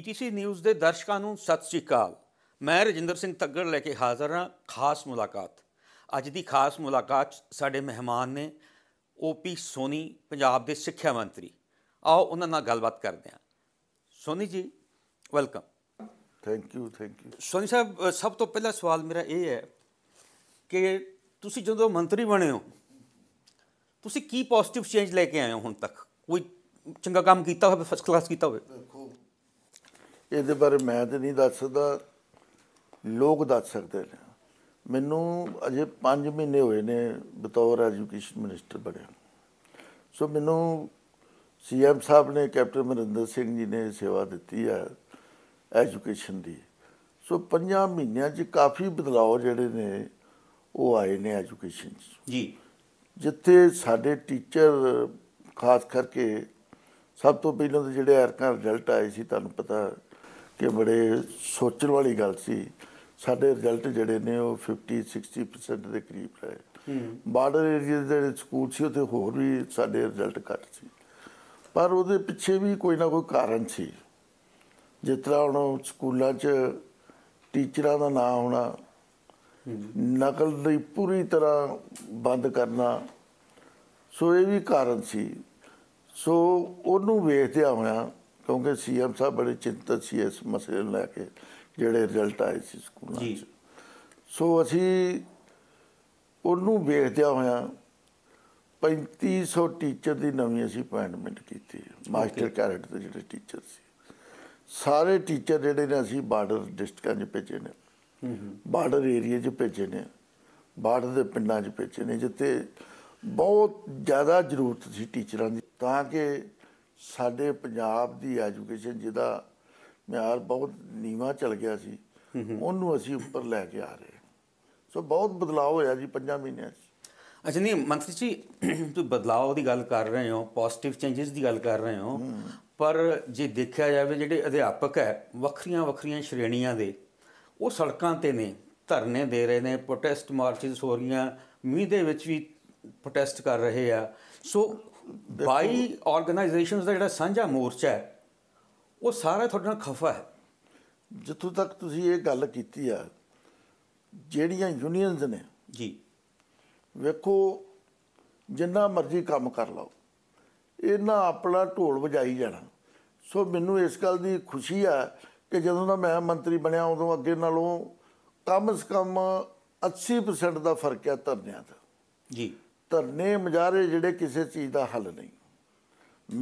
PTC news ਦੇ ਦਰਸ਼ਕਾਂ ਨੂੰ ਸਤਿ ਸ੍ਰੀ ਅਕਾਲ ਮੈਂ ਰਜਿੰਦਰ ਸਿੰਘ ਤੱਗੜ ਲੈ ਕੇ ਹਾਜ਼ਰ ਹਾਂ ਖਾਸ ਮੁਲਾਕਾਤ ਅੱਜ ਦੀ ਖਾਸ ਮੁਲਾਕਾਤ ਸਾਡੇ ਮਹਿਮਾਨ ਨੇ ਓਪੀ ਸੋਨੀ ਪੰਜਾਬ ਦੇ ਸਿੱਖਿਆ ਮੰਤਰੀ ਆਓ ਉਹਨਾਂ ਨਾਲ ਗੱਲਬਾਤ ਕਰਦੇ ਹਾਂ Soni ji welcome thank you thank you Soni sahib ਸਭ ਤੋਂ ਪਹਿਲਾ ਸਵਾਲ ਮੇਰਾ ਇਹ ਹੈ ਕਿ ਤੁਸੀਂ ਜਦੋਂ ਮੰਤਰੀ ਬਣੇ ਹੋ ਤੁਸੀਂ ਕੀ ਪੋਜ਼ਿਟਿਵ ਚੇਂਜ ਲੈ ਕੇ ਆਏ ਹੋ ਹੁਣ ਤੱਕ ਕੋਈ ਚੰਗਾ ਕੰਮ ਕੀਤਾ ਹੋਵੇ ਫਸਟ ਕਲਾਸ ਕੀਤਾ ਹੋਵੇ ਇਹਦੇ ਬਾਰੇ ਮੈਂ ਤੇ ਨਹੀਂ ਦੱਸ ਸਕਦਾ ਲੋਕ ਦੱਸ ਸਕਦੇ ਨੇ ਮੈਨੂੰ ਅਜੇ 5 ਮਹੀਨੇ ਹੋਏ ਨੇ ਬਤੌਰ ਐਜੂਕੇਸ਼ਨ ਮਿਨਿਸਟਰ ਬਣਿਆ ਸੋ ਮੈਨੂੰ ਸੀਐਮ ਸਾਹਿਬ ਨੇ ਕੈਪਟਨ ਮਰਿੰਦਰ ਸਿੰਘ ਜੀ ਨੇ ਸੇਵਾ ਦਿੱਤੀ ਹੈ ਐਜੂਕੇਸ਼ਨ ਦੀ ਸੋ 5 ਮਹੀਨਿਆਂ 'ਚ ਕਾਫੀ ਬਦਲਾਅ ਜਿਹੜੇ ਨੇ ਉਹ ਆਏ ਨੇ ਐਜੂਕੇਸ਼ਨ 'ਚ ਜੀ ਜਿੱਥੇ ਸਾਡੇ ਟੀਚਰ ਖਾਸ ਕਰਕੇ ਸਭ ਤੋਂ ਪਹਿਲਾਂ ਤਾਂ ਜਿਹੜੇ ਐਰਕਾਂ ਰਿਜ਼ਲਟ ਆਏ ਸੀ ਤੁਹਾਨੂੰ ਪਤਾ ਕਿ ਬੜੇ ਸੋਚਣ ਵਾਲੀ ਗੱਲ ਸੀ ਸਾਡੇ ਰਿਜ਼ਲਟ ਜਿਹੜੇ ਨੇ ਉਹ 50 60% ਦੇ ਕਰੀਬ ਰਹੇ ਬਾਰਡਰ ਏਰੀਆ ਦੇ ਸਕੂਲ ਸੀ ਉੱਥੇ ਹੋਰ ਵੀ ਸਾਡੇ ਰਿਜ਼ਲਟ ਘੱਟ ਸੀ ਪਰ ਉਹਦੇ ਪਿੱਛੇ ਵੀ ਕੋਈ ਨਾ ਕੋਈ ਕਾਰਨ ਸੀ ਜਿੱਤਰਾ ਹੁਣ ਸਕੂਲਾਂ 'ਚ ਟੀਚਰਾਂ ਦਾ ਨਾਮ ਹੋਣਾ ਨਕਲ ਦੀ ਪੂਰੀ ਤਰ੍ਹਾਂ ਬੰਦ ਕਰਨਾ ਸੋ ਇਹ ਵੀ ਕਾਰਨ ਸੀ ਸੋ ਉਹਨੂੰ ਵੇਖਦਿਆਂ ਹੋਇਆਂ ਕਿਉਂਕਿ ਸੀਐਮ ਸਾਹਿਬ ਬੜੇ ਚਿੰਤਤ ਸੀ ਇਸ ਮਸਲੇ ਨੂੰ ਲੈ ਕੇ ਜਿਹੜੇ ਰਿਜ਼ਲਟ ਆਏ ਸੀ ਸਕੂਲਾਂ ਦੇ ਸੋ ਅਸੀਂ ਉਹਨੂੰ ਵੇਖਦਿਆਂ ਹੋਇਆ 3500 ਟੀਚਰ ਦੀ ਨਵੀਂ ਅਸੀਂ ਅਪਾਇੰਟਮੈਂਟ ਕੀਤੀ ਮਾਸਟਰ ਕੈਰਟ ਦੇ ਜਿਹੜੇ ਟੀਚਰ ਸੀ ਸਾਰੇ ਟੀਚਰ ਜਿਹੜੇ ਨੇ ਅਸੀਂ ਬਾਰਡਰ ਡਿਸਟ੍ਰਿਕਟਾਂ 'ਚ ਭੇਜੇ ਨੇ ਬਾਰਡਰ ਏਰੀਆ 'ਚ ਭੇਜੇ ਨੇ ਬਾਰਡਰ ਦੇ ਪਿੰਡਾਂ 'ਚ ਭੇਜੇ ਨੇ ਜਿੱਥੇ ਬਹੁਤ ਜ਼ਿਆਦਾ ਜ਼ਰੂਰਤ ਸੀ ਟੀਚਰਾਂ ਦੀ ਤਾਂ ਕਿ ਸਾਡੇ ਪੰਜਾਬ ਦੀ ਐਜੂਕੇਸ਼ਨ ਜਿਹਦਾ ਮਿਆਰ ਬਹੁਤ ਨੀਵਾ ਚਲ ਗਿਆ ਸੀ ਉਹਨੂੰ ਅਸੀਂ ਉੱਪਰ ਲੈ ਕੇ ਆ ਰਹੇ ਸੋ ਬਹੁਤ ਬਦਲਾਅ ਹੋਇਆ ਜੀ 5 ਮਹੀਨਿਆਂ 'ਚ ਅੱਛਾ ਨਹੀਂ ਮੰਤਰੀ ਜੀ ਤੁਸੀਂ ਬਦਲਾਅ ਦੀ ਗੱਲ ਕਰ ਰਹੇ ਹੋ ਪੋਜ਼ਿਟਿਵ ਚੇਂਜਸ ਦੀ ਗੱਲ ਕਰ ਰਹੇ ਹੋ ਪਰ ਜੇ ਦੇਖਿਆ ਜਾਵੇ ਜਿਹੜੇ ਅਧਿਆਪਕ ਹੈ ਵੱਖਰੀਆਂ ਵੱਖਰੀਆਂ ਸ਼੍ਰੇਣੀਆਂ ਦੇ ਉਹ ਸੜਕਾਂ ਤੇ ਨੇ ਧਰਨੇ ਦੇ ਰਹੇ ਨੇ ਪ੍ਰੋਟੈਸਟ ਮਾਰਚਸ ਹੋ ਰਹੀਆਂ ਮੀਂਹ ਦੇ ਵਿੱਚ ਵੀ ਪ੍ਰੋਟੈਸਟ ਕਰ ਰਹੇ ਆ ਸੋ 22 ਆਰਗੇਨਾਈਜੇਸ਼ਨਸ ਦਾ ਜਿਹੜਾ ਸਾਂਝਾ ਮੋਰਚਾ ਹੈ ਉਹ ਸਾਰਾ ਤੁਹਾਡੇ ਨਾਲ ਖਫਾ ਹੈ ਜਿੱਥੋਂ ਤੱਕ ਤੁਸੀਂ ਇਹ ਗੱਲ ਕੀਤੀ ਆ ਜਿਹੜੀਆਂ ਯੂਨੀਅਨਸ ਨੇ ਜੀ ਵੇਖੋ ਜਿੰਨਾ ਮਰਜ਼ੀ ਕੰਮ ਕਰ ਲਓ ਇਹਨਾਂ ਆਪਣਾ ਢੋਲ ਵਜਾਈ ਜਾਣਾ ਸੋ ਮੈਨੂੰ ਇਸ ਗੱਲ ਦੀ ਖੁਸ਼ੀ ਆ ਕਿ ਜਦੋਂ ਦਾ ਮੈਂ ਮੰਤਰੀ ਬਣਿਆ ਉਦੋਂ ਅੱਗੇ ਨਾਲੋਂ ਕੰਮ ਸ ਕਮ 80% ਦਾ ਫਰਕ ਹੈ ਧਰਨਿਆਂ ਦਾ ਜੀ ਧਰਨੇ ਮਜਾਰੇ ਜਿਹੜੇ ਕਿਸੇ ਚੀਜ਼ ਦਾ ਹੱਲ ਨਹੀਂ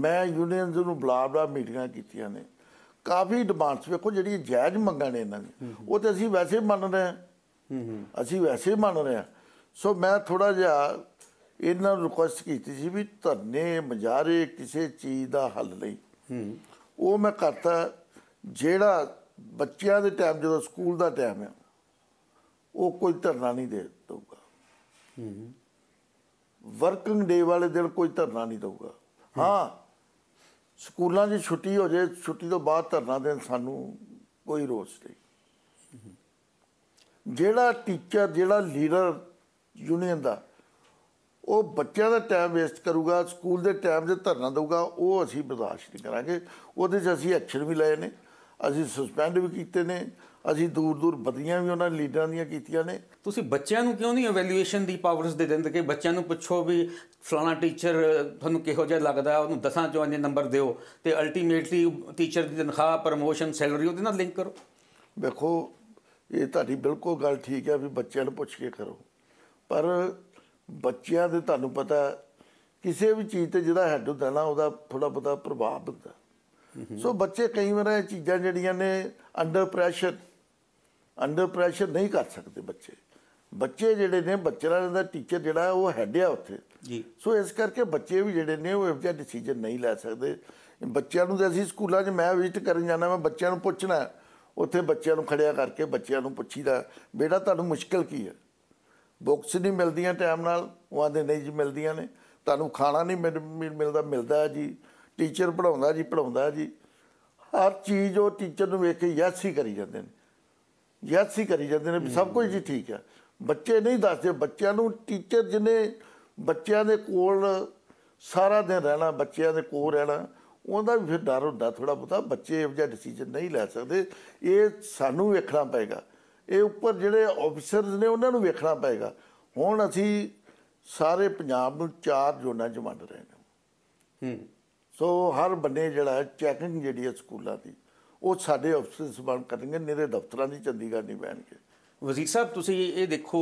ਮੈਂ ਯੂਨੀਅਨਸ ਨੂੰ ਬਲਾ ਬਲਾ ਮੀਟਿੰਗਾਂ ਕੀਤੀਆਂ ਨੇ ਕਾਫੀ ਡਿਮਾਂਡਸ ਵੇਖੋ ਜਿਹੜੀ ਜਾਇਜ਼ ਮੰਗਾਂ ਨੇ ਇਹਨਾਂ ਨੇ ਉਹ ਤੇ ਅਸੀਂ ਵੈਸੇ ਮੰਨ ਰਹੇ ਹਾਂ ਅਸੀਂ ਵੈਸੇ ਮੰਨ ਰਹੇ ਹਾਂ ਸੋ ਮੈਂ ਥੋੜਾ ਜਿਹਾ ਇਹਨਾਂ ਨੂੰ ਰਿਕੁਐਸਟ ਕੀਤੀ ਸੀ ਵੀ ਧਰਨੇ ਮਜਾਰੇ ਕਿਸੇ ਚੀਜ਼ ਦਾ ਹੱਲ ਨਹੀਂ ਉਹ ਮੈਂ ਕਰਤਾ ਜਿਹੜਾ ਬੱਚਿਆਂ ਦੇ ਟਾਈਮ ਜਦੋਂ ਸਕੂਲ ਦਾ ਟਾਈਮ ਹੈ ਉਹ ਕੋਈ ਧਰਨਾ ਨਹੀਂ ਦੇ ਹੂੰ ਵਰਕਿੰਗ ਡੇ ਵਾਲੇ ਦਿਨ ਕੋਈ ਧਰਨਾ ਨਹੀਂ ਦਊਗਾ ਹਾਂ ਸਕੂਲਾਂ ਦੀ ਛੁੱਟੀ ਹੋ ਜੇ ਛੁੱਟੀ ਤੋਂ ਬਾਅਦ ਧਰਨਾ ਦੇਣ ਸਾਨੂੰ ਕੋਈ ਰੋਸ ਨਹੀਂ ਜਿਹੜਾ ਟੀਚਰ ਜਿਹੜਾ ਲੀਡਰ ਯੂਨੀਅਨ ਦਾ ਉਹ ਬੱਚਿਆਂ ਦਾ ਟਾਈਮ ਵੇਸਟ ਕਰੂਗਾ ਸਕੂਲ ਦੇ ਟਾਈਮ ਦੇ ਧਰਨਾ ਦਊਗਾ ਉਹ ਅਸੀਂ ਬਰਦਾਸ਼ਤ ਨਹੀਂ ਕਰਾਂਗੇ ਉਹਦੇ 'ਚ ਅਸੀਂ ਐਕਸ਼ਨ ਵੀ ਲਏ ਨੇ ਅਸੀਂ ਸਸਪੈਂਡ ਵੀ ਕੀਤੇ ਨੇ ਅਸੀਂ ਦੂਰ ਦੂਰ ਬਦਲੀਆਂ ਵੀ ਉਹਨਾਂ ਲੀਡਰਾਂ ਦੀਆਂ ਕੀਤੀਆਂ ਨੇ ਤੁਸੀਂ ਬੱਚਿਆਂ ਨੂੰ ਕਿਉਂ ਨਹੀਂ ਇਵੈਲੂਏਸ਼ਨ ਦੀ ਪਾਵਰਸ ਦੇ ਦਿੰਦੇ ਕਿ ਬੱਚਿਆਂ ਨੂੰ ਪੁੱਛੋ ਵੀ ਫਲਾਣਾ ਟੀਚਰ ਤੁਹਾਨੂੰ ਕਿਹੋ ਜਿਹਾ ਲੱਗਦਾ ਉਹਨੂੰ ਦਸਾਂ ਚੋਂ ਇੰਨੇ ਨੰਬਰ ਦਿਓ ਤੇ ਅਲਟੀਮੇਟਲੀ ਟੀਚਰ ਦੀ ਤਨਖਾਹ ਪ੍ਰਮੋਸ਼ਨ ਸੈਲਰੀ ਉਹਦੇ ਨਾਲ ਲਿੰਕ ਕਰੋ ਵੇਖੋ ਇਹ ਤੁਹਾਡੀ ਬਿਲਕੁਲ ਗੱਲ ਠੀਕ ਹੈ ਵੀ ਬੱਚਿਆਂ ਨੂੰ ਪੁੱਛ ਕੇ ਕਰੋ ਪਰ ਬੱਚਿਆਂ ਦੇ ਤੁਹਾਨੂੰ ਪਤਾ ਕਿਸੇ ਵੀ ਚੀਜ਼ ਤੇ ਜਿਹੜਾ ਹੈਡ ਹੁੰਦਾ ਨਾ ਉਹਦਾ ਥੋੜਾ ਬਹੁਤਾ ਪ੍ਰਭਾਵ ਹੁੰਦਾ ਸੋ ਬੱਚੇ ਕਈ ਵਾਰ ਇਹ ਚੀਜ਼ਾਂ ਜਿਹੜੀਆਂ ਨੇ ਅੰਡਰ ਪ੍ਰੈਸ਼ਰ ਅੰਡਰ ਪ੍ਰੈਸ਼ਰ ਨਹੀਂ ਕਰ ਸਕਦੇ ਬੱਚੇ ਬੱਚੇ ਜਿਹੜੇ ਨੇ ਬੱਚਿਆਂ ਦਾ ਟੀਚਰ ਜਿਹੜਾ ਉਹ ਹੈਡ ਆ ਉੱਥੇ ਜੀ ਸੋ ਇਸ ਕਰਕੇ ਬੱਚੇ ਵੀ ਜਿਹੜੇ ਨੇ ਉਹ ਇਹੋ ਡਿਸੀਜਨ ਨਹੀਂ ਲੈ ਸਕਦੇ ਬੱਚਿਆਂ ਨੂੰ ਤੇ ਅਸੀਂ ਸਕੂਲਾਂ 'ਚ ਮੈਂ ਵਿਜ਼ਿਟ ਕਰਨ ਜਾਣਾ ਮੈਂ ਬੱਚਿਆਂ ਨੂੰ ਪੁੱਛਣਾ ਉੱਥੇ ਬੱਚਿਆਂ ਨੂੰ ਖੜਿਆ ਕਰਕੇ ਬੱਚਿਆਂ ਨੂੰ ਪੁੱਛੀਦਾ ਬੇਟਾ ਤੁਹਾਨੂੰ ਮੁਸ਼ਕਲ ਕੀ ਹੈ ਬੁੱਕਸ ਨਹੀਂ ਮਿਲਦੀਆਂ ਟਾਈਮ ਨਾਲ ਉਹ ਆਂਦੇ ਨਹੀਂ ਜੀ ਮਿਲਦੀਆਂ ਨੇ ਤੁਹਾਨੂੰ ਖਾਣਾ ਨਹੀਂ ਮਿਲਦਾ ਮਿਲਦਾ ਜੀ ਟੀਚਰ ਪੜਾਉਂਦਾ ਜੀ ਪੜਾਉਂਦਾ ਜੀ ਹਰ ਚੀਜ਼ ਉਹ ਟੀਚਰ ਨੂੰ ਵੇਖ ਕੇ ਯੈਸ ਹੀ ਕਰੀ ਜਾਂਦੇ ਨੇ ਯੈਸ ਹੀ ਕਰੀ ਜਾਂਦੇ ਨੇ ਵੀ ਸਭ ਕੁਝ ਜੀ ਠੀਕ ਹੈ ਬੱਚੇ ਨਹੀਂ ਦੱਸਦੇ ਬੱਚਿਆਂ ਨੂੰ ਟੀਚਰ ਜਿਹਨੇ ਬੱਚਿਆਂ ਦੇ ਕੋਲ ਸਾਰਾ ਦਿਨ ਰਹਿਣਾ ਬੱਚਿਆਂ ਦੇ ਕੋਲ ਰਹਿਣਾ ਉਹਦਾ ਵੀ ਫਿਰ ਡਰ ਹੁੰਦਾ ਥੋੜਾ ਬੋਤਾ ਬੱਚੇ ਇਹ ਜਿਹਾ ਡਿਸੀਜਨ ਨਹੀਂ ਲੈ ਸਕਦੇ ਇਹ ਸਾਨੂੰ ਵੇਖਣਾ ਪਏਗਾ ਇਹ ਉੱਪਰ ਜਿਹੜੇ ਆਫੀਸਰਸ ਨੇ ਉਹਨਾਂ ਨੂੰ ਵੇਖਣਾ ਪਏਗਾ ਹੁਣ ਅਸੀਂ ਸਾਰੇ ਪੰਜਾਬ ਨੂੰ ਚਾਰ ਜ਼ੋਨਾਂ 'ਚ ਵੰਡ ਰਹੇ ਹਾਂ ਹੂੰ ਸੋ ਹਰ ਬੰਨੇ ਜਿਹੜਾ ਚੈਕਿੰਗ ਜਿਹੜੀ ਹੈ ਸਕੂਲਾਂ ਦੀ ਉਹ ਸਾਡੇ ਅਫਸਰ ਸਮਾਨ ਕਰਨਗੇ ਨੇਰੇ ਦਫ਼ਤਰਾਂ ਦੀ ਚੰਡੀਗੜ੍ਹ ਨਹੀਂ ਬੈਣਗੇ ਵਜ਼ੀਰ ਸਾਹਿਬ ਤੁਸੀਂ ਇਹ ਦੇਖੋ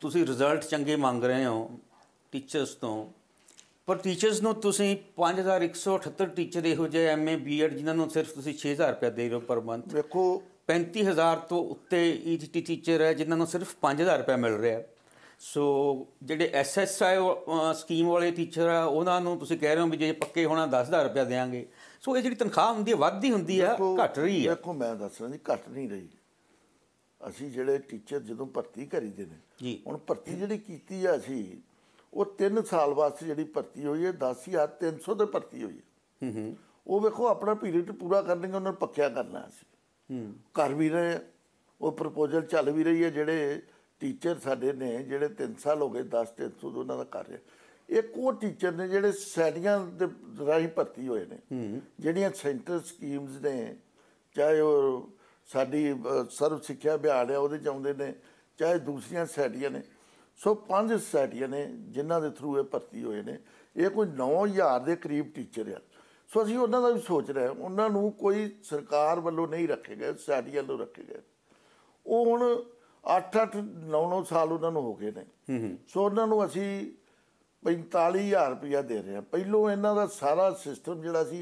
ਤੁਸੀਂ ਰਿਜ਼ਲਟ ਚੰਗੇ ਮੰਗ ਰਹੇ ਹੋ ਟੀਚਰਸ ਤੋਂ ਪਰ ਟੀਚਰਸ ਨੂੰ ਤੁਸੀਂ 5178 ਟੀਚਰ ਇਹੋ ਜਿਹੇ ਐਮਏ ਬੀਐਡ ਜਿਨ੍ਹਾਂ ਨੂੰ ਸਿਰਫ ਤੁਸੀਂ 6000 ਰੁਪਏ ਦੇ ਰਹੇ ਹੋ ਪਰ ਮੰਥ ਦੇਖੋ 35000 ਤੋਂ ਉੱਤੇ ਈਜੀਟੀ ਟੀਚਰ ਹੈ ਜਿਨ੍ਹਾਂ ਨੂੰ ਸਿਰਫ 5000 ਰੁਪਏ ਮਿਲ ਰਿਹਾ ਹੈ ਸੋ ਜਿਹੜੇ ਐਸਐਸਆਈ ਸਕੀਮ ਵਾਲੇ ਟੀਚਰ ਆ ਉਹਨਾਂ ਨੂੰ ਤੁਸੀਂ ਕਹਿ ਰਹੇ ਹੋ ਵੀ ਜੇ ਪੱਕੇ ਹੋਣਾ 10000 ਰੁਪਏ ਦੇਵਾਂਗੇ ਸੋ ਇਹ ਜਿਹੜੀ ਤਨਖਾਹ ਹੁੰਦੀ ਹੈ ਵੱਧਦੀ ਹੁੰਦੀ ਆ ਘਟ ਰਹੀ ਆ ਦੇਖੋ ਮੈਂ ਦੱਸ ਰਿਹਾ ਜੀ ਘਟ ਨਹੀਂ ਰਹੀ ਅਸੀਂ ਜਿਹੜੇ ਟੀਚਰ ਜਦੋਂ ਭਰਤੀ ਕਰੀਦੇ ਨੇ ਹੁਣ ਭਰਤੀ ਜਿਹੜੀ ਕੀਤੀ ਆ ਅਸੀਂ ਉਹ 3 ਸਾਲ ਵਾਸਤੇ ਜਿਹੜੀ ਭਰਤੀ ਹੋਈ ਹੈ 10300 ਦੇ ਭਰਤੀ ਹੋਈ ਹੈ ਹੂੰ ਹੂੰ ਉਹ ਵੇਖੋ ਆਪਣਾ ਪੀਰੀਅਡ ਪੂਰਾ ਲਈ ਉਹਨਾਂ ਨੂੰ ਪੱਕਿਆ ਕਰਨਾ ਸੀ ਹੂੰ ਕਰ ਵੀ ਰਹੇ ਉਹ ਪ੍ਰਪੋਜ਼ਲ ਚੱਲ ਵੀ ਰਹੀ ਹੈ ਜਿਹੜੇ ਟੀਚਰ ਸਾਡੇ ਨੇ ਜਿਹੜੇ 3 ਸਾਲ ਹੋ ਗਏ 10 300 ਉਹਨਾਂ ਦਾ ਕਰ ਰਿਹਾ ਇੱਕ ਉਹ ਟੀਚਰ ਨੇ ਜਿਹੜੇ ਸੈਡੀਆਂ ਦੇ ਰਾਹੀਂ ਭਰਤੀ ਹੋਏ ਨੇ ਜਿਹੜੀਆਂ ਸੈਂਟਰ ਸਕੀਮਸ ਨੇ ਚਾਹੇ ਉਹ ਸਾਡੀ ਸਰਵ ਸਿੱਖਿਆ ਬਿਹਾਰ ਹੈ ਉਹਦੇ ਚ ਆਉਂਦੇ ਨੇ ਚਾਹੇ ਦੂਸਰੀਆਂ ਸੈਡੀਆਂ ਨੇ ਸੋ ਪੰਜ ਸੈਡੀਆਂ ਨੇ ਜਿਨ੍ਹਾਂ ਦੇ ਥਰੂ ਇਹ ਭਰਤੀ ਹੋਏ ਨੇ ਇਹ ਕੋਈ 9000 ਦੇ ਕਰੀਬ ਟੀਚਰ ਆ ਸੋ ਅਸੀਂ ਉਹਨਾਂ ਦਾ ਵੀ ਸੋਚ ਰਹੇ ਉਹਨਾਂ ਨੂੰ ਕੋਈ ਸਰਕਾਰ ਵੱਲੋਂ ਨਹੀਂ ਰੱਖੇ ਗਏ ਸੈਡੀਆਂ ਨੂੰ ਰੱਖੇ ਗਏ ਉਹ ਹੁਣ 8-8 9-9 ਸਾਲ ਉਹਨਾਂ ਨੂੰ ਹੋ ਗਏ ਨੇ ਹੂੰ ਸੋ ਉਹਨਾਂ ਨੂੰ ਅਸੀਂ 45000 ਰੁਪਇਆ ਦੇ ਰਹੇ ਹਾਂ ਪਹਿਲੋਂ ਇਹਨਾਂ ਦਾ ਸਾਰਾ ਸਿਸਟਮ ਜਿਹੜਾ ਸੀ